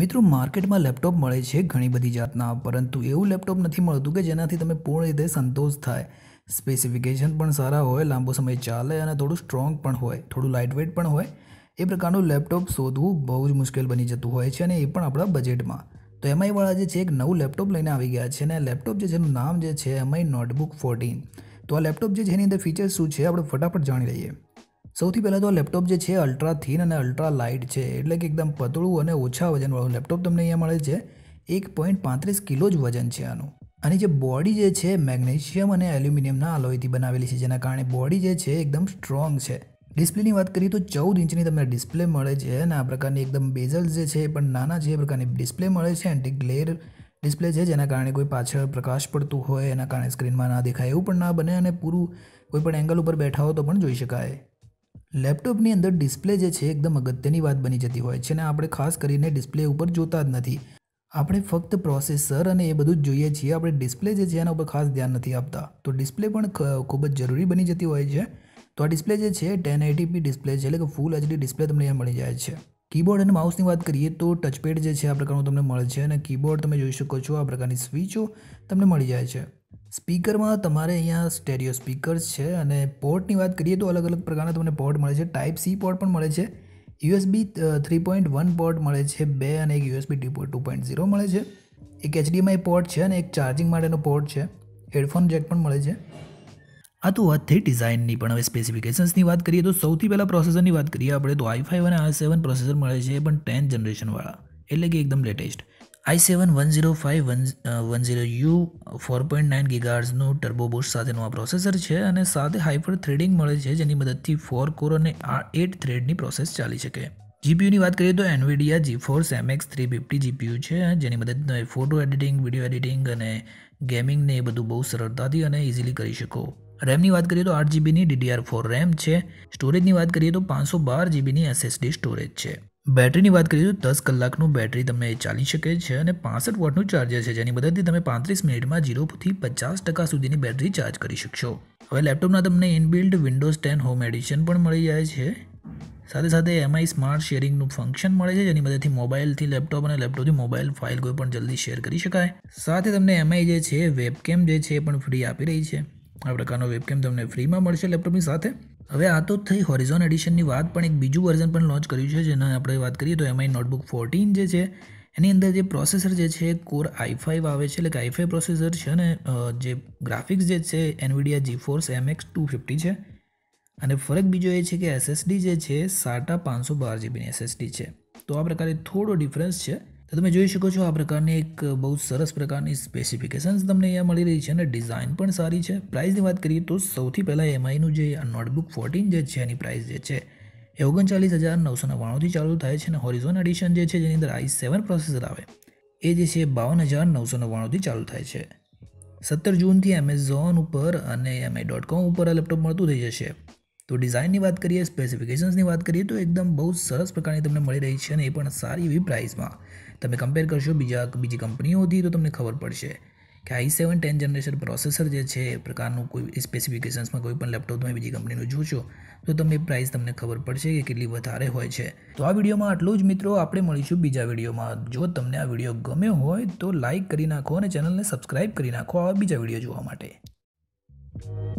મિત્રો માર્કેટમાં લેપટોપ મળે છે ઘણી બધી જાતના પરંતુ એવું લેપટોપ નથી મળતું કે જેનાથી તમે પૂર્ણ રીતે સંતોષ થાય સ્પેસિફિકેશન પણ સારા હોય લાંબો સમય ચાલે અને થોડું સ્ટ્રોંગ પણ હોય થોડું લાઇટવેટ પણ હોય એ પ્રકારનું લેપટોપ શોધવું બહુ જ મુશ્કેલ બની જતું હોય છે અને એ પણ આપણા બજેટમાં તો એમઆઈવાળા જે છે એક નવું લેપટોપ લઈને આવી ગયા છે અને લેપટોપ જે જેનું નામ જે છે એમઆઈ નોટબુક ફોર્ટીન તો આ લેપટોપ જે છે એની અંદર ફીચર્સ શું છે આપણે ફટાફટ જાણી લઈએ સૌથી પહેલાં તો લેપટોપ જે છે અલ્ટ્રા થીન અને અલ્ટ્રા લાઇટ છે એટલે કે એકદમ પતળું અને ઓછા વજનવાળું લેપટોપ તમને અહીંયા મળે છે એક પોઈન્ટ પાંત્રીસ કિલો જ વજન છે આનું અને જે બોડી જે છે મેગ્નેશિયમ અને એલ્યુમિનિયમના અલોયથી બનાવેલી છે જેના કારણે બોડી જે છે એકદમ સ્ટ્રોંગ છે ડિસ્પ્લેની વાત કરીએ તો ચૌદ ઇંચની તમને ડિસ્પ્લે મળે છે અને આ પ્રકારની એકદમ બેઝલ્સ જે છે એ પણ નાના છે એ પ્રકારની ડિસ્પ્લે મળે છે એન્ટી ગ્લેર ડિસ્પ્લે છે જેના કારણે કોઈ પાછળ પ્રકાશ પડતું હોય એના કારણે સ્ક્રીનમાં ના દેખાય એવું પણ ના બને અને પૂરું કોઈ પણ એંગલ ઉપર બેઠા હો તો પણ જોઈ શકાય લેપટોપની અંદર ડિસ્પ્લે જે છે એકદમ અગત્યની વાત બની જતી હોય છે અને આપણે ખાસ કરીને ડિસ્પ્લે ઉપર જોતા જ નથી આપણે ફક્ત પ્રોસેસર અને એ બધું જ જોઈએ છીએ આપણે ડિસ્પ્લે જે છે એના ઉપર ખાસ ધ્યાન નથી આપતા તો ડિસ્પ્લે પણ ખૂબ જ જરૂરી બની જતી હોય છે તો આ ડિસ્પ્લે જે છે ટેન એટીપી ડિસ્પ્લે છે એટલે કે ફૂલ એચડી ડિસ્પ્લે તમને અહીંયા મળી જાય છે કીબોર્ડ અને માઉસની વાત કરીએ તો ટચપેડ જે છે આ પ્રકારનું તમને મળે છે અને કીબોર્ડ તમે જોઈ શકો છો આ પ્રકારની સ્વિચો તમને મળી જાય છે સ્પીકરમાં તમારે અહીંયા સ્ટેરિયો સ્પીકર્સ છે અને પોર્ટની વાત કરીએ તો અલગ અલગ પ્રકારના તમને પોર્ટ મળે છે ટાઈપ સી પોર્ટ પણ મળે છે USB three point one port મળે છે બે અને એક USB two two point zero મળે છે એક એચડીએમઆઈ પોર્ટ છે અને એક ચાર્જિંગ માટેનો પોર્ટ છે હેડફોન જેક પણ મળે છે આ તો વાત થઈ ડિઝાઇનની પણ હવે સ્પેસિફિકેશન્સની વાત કરીએ તો સૌથી પહેલાં પ્રોસેસરની વાત કરીએ આપણે તો આઈ ફાઈવ અને આર સેવન પ્રોસેસર મળે છે પણ ટેન્થ જનરેશનવાળા એટલે કે એકદમ latest I seven one zero five one one zero U four point nine ગીગાર્સનું ટર્બો બુસ્ટ સાથેનું આ પ્રોસેસર છે અને સાથે હાઈપર થ્રેડિંગ મળે છે જેની મદદથી ફોર કોર અને આ એટ થ્રેડની પ્રોસેસ ચાલી શકે જીપીયુની વાત કરીએ તો Nvidia GeForce MX three fifty GPU છે જેની મદદથી ફોટો એડિટિંગ વિડીયો એડિટિંગ અને ગેમિંગને એ બધું બહુ સરળતાથી અને ઇઝીલી કરી શકો રેમની વાત કરીએ તો આઠ જીબીની ડીડીઆર ફોર રેમ છે સ્ટોરેજની વાત કરીએ તો પાંચસો બાર જીબીની એસએસડી સ્ટોરેજ છે બેટરીની વાત કરીએ તો દસ કલાકનું બેટરી તમને ચાલી શકે છે અને પાસઠ વોટનું ચાર્જર છે જેની મદદથી તમે પાંત્રીસ મિનિટમાં જીરોથી પચાસ ટકા સુધીની બેટરી ચાર્જ કરી શકશો હવે લેપટોપમાં તમને inbuilt Windows ten home edition પણ મળી જાય છે સાથે સાથે એમઆઈ સ્માર્ટ શેરિંગનું ફંક્શન મળે છે જેની મદદથી મોબાઈલથી લેપટોપ અને લેપટોપથી મોબાઈલ ફાઇલ કોઈ પણ જલ્દી શેર કરી શકાય સાથે તમને એમઆઈ જે છે વેબકેમ જે છે એ પણ ફ્રી આપી રહી છે આ પ્રકારનો વેબકેમ તમને ફ્રીમાં મળશે લેપટોપની સાથે હવે આ તો થઈ હોરિઝોન એડિશનની વાત પણ એક બીજું વર્ઝન પણ લોન્ચ કર્યું છે જેના આપણે વાત કરીએ તો એમાં નોટબુક ફોર્ટીન જે છે એની અંદર જે પ્રોસેસર જે છે કોર આઈ ફાઈવ આવે છે એટલે કે આઈ ફાઈવ પ્રોસેસર છે ને જે ગ્રાફિક્સ જે છે Nvidia GeForce MX two fifty છે અને ફરક બીજો એ છે કે એસએસડી જે છે સાટા પાંચસો બાર જીબીની એસએસડી છે તો આ પ્રકારે થોડો ડિફરન્સ છે તો તમે જોઈ શકો છો આ પ્રકારની એક બહુ સરસ પ્રકારની સ્પેસિફિકેશન્સ તમને અહીંયા મળી રહી છે અને ડિઝાઇન પણ સારી છે પ્રાઇસની વાત કરીએ તો સૌથી પહેલાં એમઆઈનું જે આ નોટબુક ફોર્ટીન જે છે એની પ્રાઇસ જે છે એ ઓગણચાલીસ હજાર નવસો નવ્વાણુંથી ચાલુ થાય છે અને હોરિઝોન એડિશન જે છે જેની અંદર આઈ સેવન પ્રોસેસર આવે એ જે છે બાવન હજાર નવસો નવ્વાણુંથી ચાલુ થાય છે સત્તર જૂનથી એમેઝોન ઉપર અને એમઆઈ ડોટ કોમ ઉપર આ લેપટોપ મળતું થઈ જશે તો ડિઝાઇનની વાત કરીએ સ્પેસિફિકેશન્સની વાત કરીએ તો એકદમ બહુ સરસ પ્રકારની તમને મળી રહી છે અને એ પણ સારી એવી પ્રાઇસમાં તમે કમ્પેર કરશો બીજા બીજી કંપનીઓથી તો તમને ખબર પડશે કે I seven ten generation processor જે છે એ પ્રકારનું કોઈ સ્પેસિફિકેશન્સમાં કોઈ પણ લેપટોપ તમે બીજી કંપનીનું જોશો તો તમને પ્રાઇસ તમને ખબર પડશે કે કેટલી વધારે હોય છે તો આ વિડીયોમાં આટલું જ મિત્રો આપણે મળીશું બીજા વિડીયોમાં જો તમને આ વિડીયો ગમ્યો હોય તો લાઇક કરી નાખો અને ચેનલને સબસ્ક્રાઇબ કરી નાખો આવા બીજા વિડીયો જોવા માટે